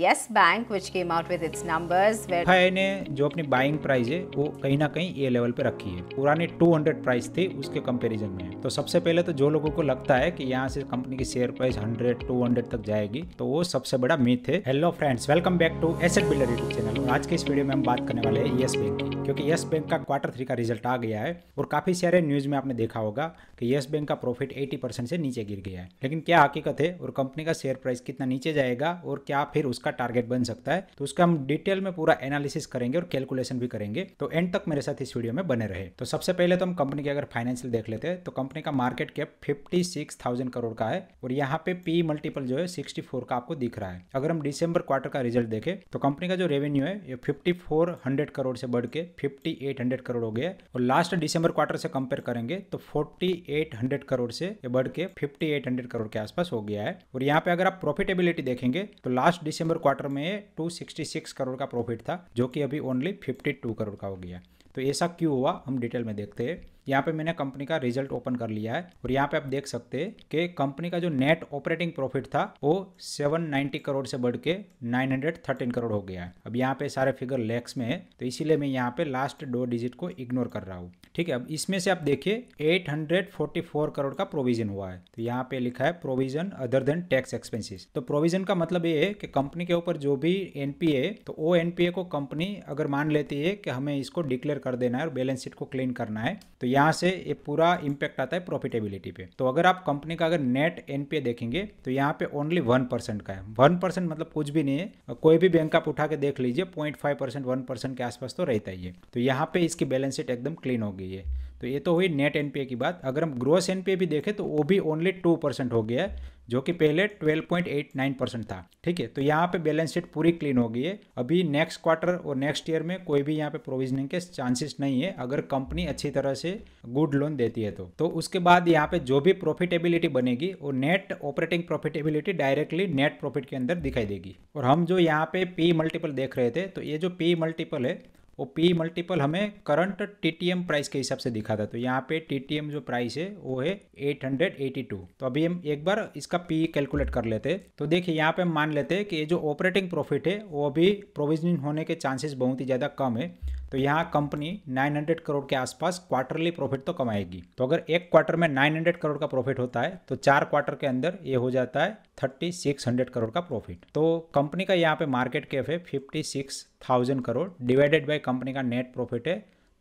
yes Bank which came out with its numbers फाई ने जो अपनी बाइंग प्राइस है वो कहीं ना कहीं ये लेवल पे रखी है पुराने 200 प्राइस थे उसके कंपैरिजन में तो सबसे पहले तो जो लोगों को लगता है कि यहाँ से कंपनी की शेयर प्राइस 100 200 तक जाएगी तो वो सबसे बड़ा मिथ है hello friends welcome back to Asset Builder YouTube channel आज के इस वीडियो में हम बात करने वाले हैं येस बैंक की क्योंकि येस बैंक का क्वार्टर थ्री का रिजल्ट आ गया है और काफ़ी सारे न्यूज़ में आपने देखा होगा कि येस बैंक का प्रॉफिट 80 परसेंट से नीचे गिर गया है लेकिन क्या हकीकत है और कंपनी का शेयर प्राइस कितना नीचे जाएगा और क्या फिर उसका टारगेट बन सकता है तो उसका हम डिटेल में पूरा एनालिसिस करेंगे और कैलकुलेशन भी करेंगे तो एंड तक मेरे साथ इस वीडियो में बने रहे तो सबसे पहले तो हम कंपनी के अगर फाइनेंशियल देख लेते हैं तो कंपनी का market cap fifty six thousand crore का है और यहाँ पे पी मल्टीपल जो है सिक्सटी फोर का आपको दिख रहा है अगर हम डिसंबर क्वार्टर का रिजल्ट देखें तो कंपनी का जो रेवेन्यू है ये फिफ्टी फोर हंड्रेड करोड़ से बढ़ के फिफ्टी एट हंड्रेड करोड़ हो गया और लास्ट दिसंबर क्वार्टर से कंपेयर करेंगे तो फोर्टी एट हंड्रेड करोड़ से ये बढ़ के फिफ्टी एट हंड्रेड करोड़ के आसपास हो गया है और यहाँ पे अगर आप प्रॉफिटेबिलिटी देखेंगे तो लास्ट दिसंबर क्वार्टर में टू सिक्सटी सिक्स करोड़ का प्रॉफिट था जो कि अभी ओनली फिफ्टी टू करोड़ का हो गया तो ऐसा क्यों हुआ हम डिटेल में देखते हैं यहाँ पे मैंने कंपनी का रिजल्ट ओपन कर लिया है और यहाँ पे आप देख सकते हैं कि कंपनी का जो नेट ऑपरेटिंग प्रॉफिट था वो 790 करोड़ से बढ़ के 913 करोड़ हो गया है अब यहाँ पे सारे फिगर लैक्स में है तो इसीलिए मैं यहाँ पे लास्ट दो डिजिट को इग्नोर कर रहा हूँ ठीक है अब इसमें से आप देखिए 844 करोड़ का प्रोविजन हुआ है तो यहाँ पे लिखा है provision other than tax expenses तो प्रोविजन का मतलब ये है कि कंपनी के ऊपर जो भी एनपीए तो वो एनपीए को कंपनी अगर मान लेती है कि हमें इसको डिक्लेयर कर देना है और बैलेंस शीट को क्लीन करना है तो यहाँ से ये पूरा इम्पैक्ट आता है प्रॉफिटेबिलिटी पे तो अगर आप कंपनी का अगर नेट एनपीए देखेंगे तो यहाँ पे ओनली वन परसेंट का है वन परसेंट मतलब कुछ भी नहीं है कोई भी बैंक आप उठा के देख लीजिए point five percent one percent के आसपास तो रहता ही है तो यहाँ पे इसकी बैलेंस शीट एकदम क्लीन हो गई है तो ये तो हुई नेट एनपीए की बात अगर हम ग्रोस एनपीए भी देखें तो वो भी ओनली टू परसेंट हो गया है जो कि पहले 12.89 परसेंट था ठीक है तो यहाँ पे बैलेंस शीट पूरी क्लीन हो गई है अभी नेक्स्ट क्वार्टर और नेक्स्ट ईयर में कोई भी यहाँ पे प्रोविजनिंग के चांसेस नहीं है अगर कंपनी अच्छी तरह से गुड लोन देती है तो तो उसके बाद यहाँ पे जो भी प्रॉफिटेबिलिटी बनेगी वो net operating profitability directly net profit के अंदर दिखाई देगी और हम जो यहाँ पे पी मल्टीपल देख रहे थे तो ये जो पी मल्टीपल है वो पी मल्टीपल हमें करंट टीटीएम प्राइस के हिसाब से दिखा था तो यहाँ पे टीटीएम जो प्राइस है वो है 882 तो अभी हम एक बार इसका पी कैलकुलेट कर लेते तो देखिए यहाँ पे हम मान लेते हैं कि ये जो ऑपरेटिंग प्रॉफिट है वो अभी प्रोविजनिंग होने के चांसेस बहुत ही ज़्यादा कम है तो यहाँ कंपनी 900 करोड़ के आसपास क्वार्टरली प्रॉफिट तो कमाएगी तो अगर एक क्वार्टर में 900 करोड़ का प्रॉफिट होता है तो चार क्वार्टर के अंदर ये हो जाता है 3600 करोड़ का प्रॉफिट तो कंपनी का यहाँ पे मार्केट कैप है thousand crore divided by company का नेट प्रॉफिट है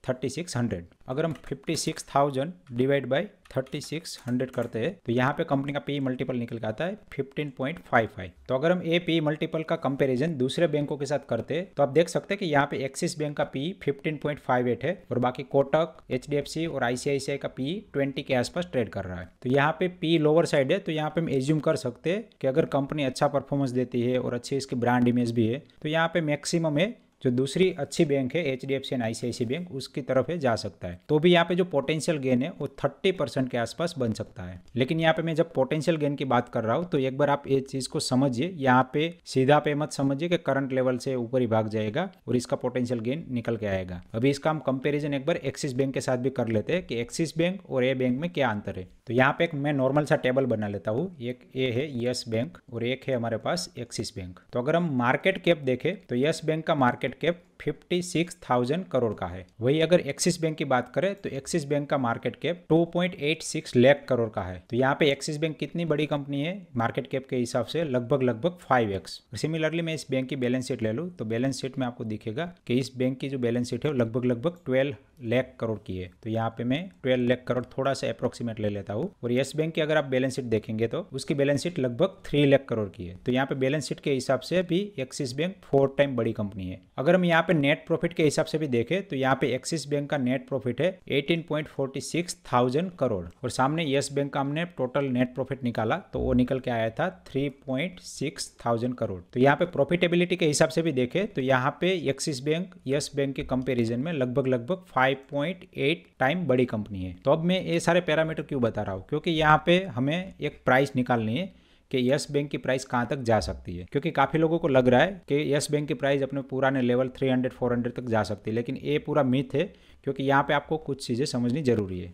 थर्टी सिक्स हंड्रेड अगर हम fifty six thousand divide by thirty six hundred करते हैं तो यहाँ पे कंपनी का पी मल्टीपल e निकल के आता है फिफ्टीन पॉइंट फाइव फाइव तो अगर हम ए पी मल्टीपल का कंपैरिजन दूसरे बैंकों के साथ करते हैं तो आप देख सकते हैं कि यहाँ पे एक्सिस बैंक का P e fifteen point five eight है और बाकी Kotak H D F C और आईसीआईसीआई का पी e ट्वेंटी के आसपास ट्रेड कर रहा है तो यहाँ पे पी लोअर साइड है तो यहाँ पे हम एज्यूम कर सकते हैं कि अगर कंपनी अच्छा परफॉर्मेंस देती है और अच्छी इसकी ब्रांड इमेज भी है तो यहाँ पे मैक्सिमम है जो दूसरी अच्छी बैंक है H D F C and ICICI bank उसकी तरफ है जा सकता है तो भी यहाँ पे जो पोटेंशियल गेन है वो थर्टी परसेंट के आसपास बन सकता है लेकिन यहाँ पे मैं जब पोटेंशियल गेन की बात कर रहा हूँ तो एक बार आप ये चीज को समझिए यहाँ पे सीधा पे मत समझिए कि करंट लेवल से ऊपर ही भाग जाएगा और इसका पोटेंशियल गेन निकल के आएगा अभी इसका हम कंपेरिजन एक बार एक्सिस बैंक के साथ भी कर लेते हैं कि एक्सिस बैंक और ए बैंक में क्या अंतर है तो यहाँ पे एक मैं नॉर्मल सा टेबल बना लेता हूँ एक ए है यस बैंक और एक है हमारे पास एक्सिस बैंक तो अगर हम मार्केट कैप देखें तो यस बैंक का market cap fifty six thousand crore का है वही अगर एक्सिस बैंक की बात करें तो एक्सिस बैंक का market cap two point eight six crore का है तो यहाँ पे एक्सिस बैंक कितनी बड़ी कंपनी है मार्केट कैप के हिसाब से लगभग लगभग फाइव एक्स सिमिलरली मैं इस बैंक की बैलेंस शीट ले लू तो बैलेंस शीट में आपको दिखेगा की इस बैंक की जो बैलेंस शीट है लगभग लगभग ट्वेल्व लाख करोड़ की है तो यहाँ पे मैं ट्वेल्व लाख करोड़ थोड़ा सा अप्रोक्सीमेट ले लेता हूँ और येस बैंक की अगर आप बैलेंस शीट देखेंगे तो उसकी बैलेंस शीट लगभग थ्री लाख करोड़ की है तो यहाँ पे बैलेंस शीट के हिसाब से भी एक्सिस बैंक फोर टाइम बड़ी कंपनी है अगर हम यहाँ यहाँ पे नेट प्रॉफिट के हिसाब से भी देखें तो यहाँ पे एक्सिस बैंक का नेट प्रॉफिट है eighteen point forty six thousand crore और सामने यस बैंक का हमने टोटल नेट प्रॉफिट निकाला तो वो निकल के आया था three point six thousand crore तो यहाँ पे प्रॉफिटेबिलिटी के हिसाब से भी देखें तो यहाँ पे एक्सिस बैंक यस बैंक के कंपेरिजन में लगभग लगभग फाइव पॉइंट एट टाइम बड़ी कंपनी है तो अब मैं ये सारे पैरामीटर क्यों बता रहा हूँ क्योंकि यहाँ पे हमें एक प्राइस निकालनी है कि येस बैंक की प्राइस कहाँ तक जा सकती है क्योंकि काफ़ी लोगों को लग रहा है कि यस बैंक की प्राइस अपने पुराने लेवल 300 400 तक जा सकती है लेकिन ये पूरा मिथ है क्योंकि यहाँ पे आपको कुछ चीज़ें समझनी ज़रूरी है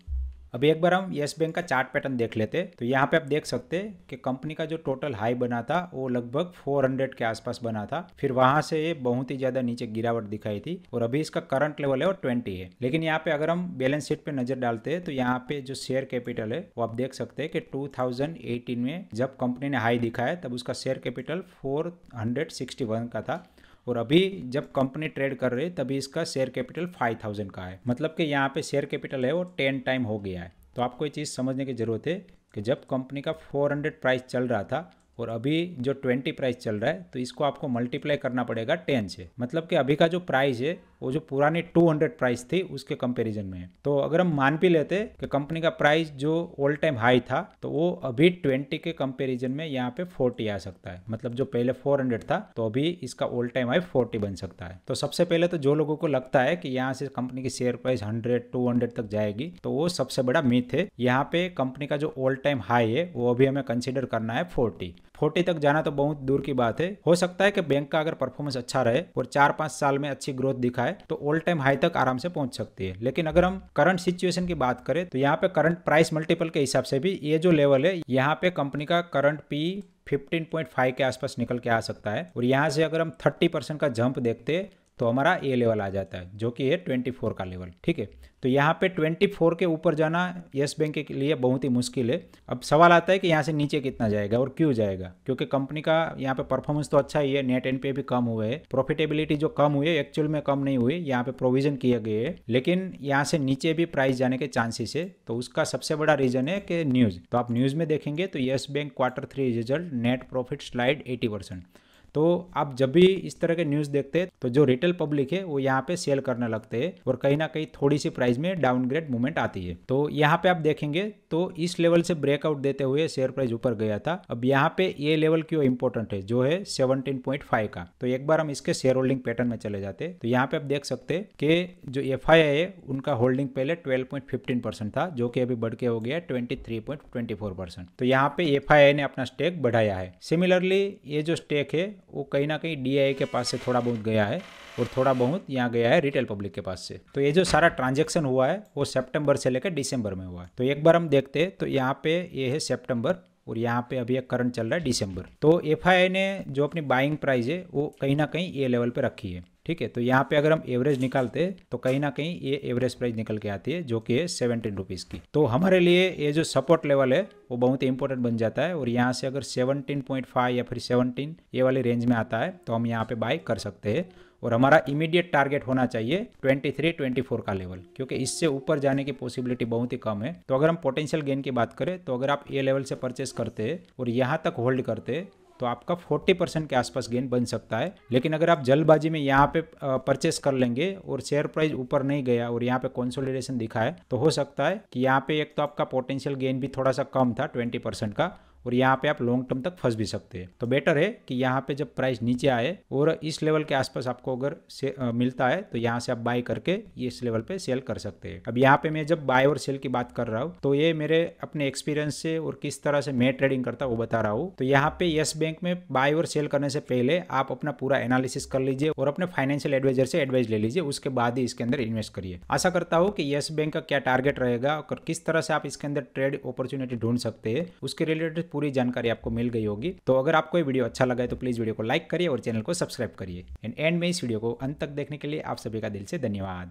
अभी एक बार हम येस बैंक का चार्ट पैटर्न देख लेते तो यहाँ पे आप देख सकते कि कंपनी का जो टोटल हाई बना था वो लगभग 400 के आसपास बना था फिर वहां से ये बहुत ही ज्यादा नीचे गिरावट दिखाई थी और अभी इसका करंट लेवल है वो 20 है लेकिन यहाँ पे अगर हम बैलेंस शीट पे नजर डालते हैं तो यहाँ पे जो शेयर कैपिटल है वो आप देख सकते हैं कि टू में जब कंपनी ने हाई दिखाया तब उसका शेयर कैपिटल फोर का था और अभी जब कंपनी ट्रेड कर रही है तभी इसका शेयर कैपिटल फाइव थाउजेंड का है मतलब कि यहाँ पे शेयर कैपिटल है वो टेन टाइम हो गया है तो आपको ये चीज़ समझने की ज़रूरत है कि जब कंपनी का फोर हंड्रेड प्राइस चल रहा था और अभी जो ट्वेंटी प्राइस चल रहा है तो इसको आपको मल्टीप्लाई करना पड़ेगा टेन से मतलब कि अभी का जो प्राइस है वो जो पुरानी 200 प्राइस थी उसके कंपैरिजन में है तो अगर हम मान भी लेते कि कंपनी का प्राइस जो ऑल टाइम हाई था तो वो अभी 20 के कंपैरिजन में यहाँ पे 40 आ सकता है मतलब जो पहले 400 था तो अभी इसका ऑल टाइम हाई 40 बन सकता है तो सबसे पहले तो जो लोगों को लगता है कि यहाँ से कंपनी की शेयर प्राइस हंड्रेड टू तक जाएगी तो वो सबसे बड़ा मिथ है यहाँ पे कंपनी का जो ऑल टाइम हाई है वो अभी हमें कंसिडर करना है फोर्टी फोर्टी तक जाना तो बहुत दूर की बात है हो सकता है कि बैंक का अगर परफॉर्मेंस अच्छा रहे और चार पांच साल में अच्छी ग्रोथ दिखाए तो ऑल टाइम हाई तक आराम से पहुंच सकती है लेकिन अगर हम करंट सिचुएशन की बात करें तो यहाँ पे करंट प्राइस मल्टीपल के हिसाब से भी ये जो लेवल है यहाँ पे कंपनी का करंट पी 15.5 के आसपास निकल के आ सकता है और यहाँ से अगर हम 30 परसेंट का जंप देखते हैं तो हमारा ए लेवल आ जाता है जो कि है ट्वेंटी फोर का लेवल ठीक है तो यहाँ पे ट्वेंटी फोर के ऊपर जाना येस बैंक के लिए बहुत ही मुश्किल है अब सवाल आता है कि यहाँ से नीचे कितना जाएगा और क्यों जाएगा क्योंकि कंपनी का यहाँ पे परफॉर्मेंस तो अच्छा ही है नेट एन भी कम हुए है प्रॉफिटेबिलिटी जो कम हुई है एक्चुअल में कम नहीं हुई यहाँ पे प्रोविजन किए गए है लेकिन यहाँ से नीचे भी प्राइस जाने के चांसेस है तो उसका सबसे बड़ा रीजन है कि न्यूज़ तो आप न्यूज़ में देखेंगे तो Yes Bank quarter three result net profit slide eighty percent तो आप जब भी इस तरह के न्यूज़ देखते हैं तो जो रिटेल पब्लिक है वो यहाँ पे सेल करने लगते हैं और कहीं ना कहीं थोड़ी सी प्राइस में डाउनग्रेड मूवमेंट आती है तो यहाँ पे आप देखेंगे तो इस लेवल से ब्रेकआउट देते हुए शेयर प्राइस ऊपर गया था अब यहाँ पे ये लेवल क्यों इंपॉर्टेंट है जो है फाइव का तो एक बार हम इसके शेयर होल्डिंग पैटर्न में चले जाते तो यहाँ पे आप देख सकते कि जो एफ है उनका होल्डिंग पहले फिफ्टीन परसेंट था जो कि अभी बढ़ के हो गया फोर परसेंट तो यहाँ पे एफ ने अपना स्टेक बढ़ाया है सिमिलरली ये जो स्टेक है वो कहीं ना कहीं डी के पास से थोड़ा बहुत गया है और थोड़ा बहुत यहाँ गया है रिटेल पब्लिक के पास से तो ये जो सारा ट्रांजेक्शन हुआ है वो सेप्टेम्बर से लेकर डिसम्बर में हुआ है तो एक बार हम देखते हैं तो यहाँ पे ये है सेप्टेम्बर और यहाँ पे अभी एक करंट चल रहा है डिसम्बर तो एफ ने जो अपनी बाइंग प्राइस है वो कहीं ना कहीं ये लेवल पर रखी है ठीक है तो यहाँ पे अगर हम एवरेज निकालते तो कहीं ना कहीं ये एवरेज प्राइस निकल के आती है जो कि है सेवनटीन रुपीज़ की तो हमारे लिए ये जो सपोर्ट लेवल है वो बहुत ही इंपॉर्टेंट बन जाता है और यहाँ से अगर सेवनटीन पॉइंट फाइव या फिर सेवनटीन ये वाले रेंज में आता है तो हम यहाँ पे बाय कर सकते हैं और हमारा इमीडिएट टारगेट होना चाहिए 23, 24 का लेवल क्योंकि इससे ऊपर जाने की पॉसिबिलिटी बहुत ही कम है तो अगर हम पोटेंशियल गेन की बात करें तो अगर आप ये लेवल से परचेस करते हैं और यहाँ तक होल्ड करते हैं तो आपका 40 परसेंट के आसपास गेन बन सकता है लेकिन अगर आप जल्दबाजी में यहाँ पे परचेस कर लेंगे और शेयर प्राइस ऊपर नहीं गया और यहाँ पे कॉन्सोलिडेशन दिखा है तो हो सकता है कि यहाँ पे एक तो आपका पोटेंशियल गेन भी थोड़ा सा कम था ट्वेंटी परसेंट का और यहाँ पे आप लॉन्ग टर्म तक फंस भी सकते हैं तो बेटर है कि यहाँ पे जब प्राइस नीचे आए और इस लेवल के आसपास आपको अगर से, आ, मिलता है तो यहाँ से आप बाय करके इस लेवल पे सेल कर सकते हैं अब यहाँ पे मैं जब बाय और सेल की बात कर रहा हूँ तो ये मेरे अपने एक्सपीरियंस से और किस तरह से मैं ट्रेडिंग करता हूँ वो बता रहा हूँ तो यहाँ पे येस बैंक में बाय और सेल करने से पहले आप अपना पूरा एनालिसिस कर लीजिए और अपने फाइनेंशियल एडवाइजर से एडवाइस ले लीजिए उसके बाद ही इसके अंदर इन्वेस्ट करिए आशा करता हूँ कि येस बैंक का क्या टारगेट रहेगा और किस तरह से आप इसके अंदर ट्रेड अपॉर्चुनिटी ढूंढ सकते हैं उसके रिलेटेड पूरी जानकारी आपको मिल गई होगी तो अगर आपको ये वीडियो अच्छा लगा है तो प्लीज़ वीडियो को लाइक करिए और चैनल को सब्सक्राइब करिए एंड एंड में इस वीडियो को अंत तक देखने के लिए आप सभी का दिल से धन्यवाद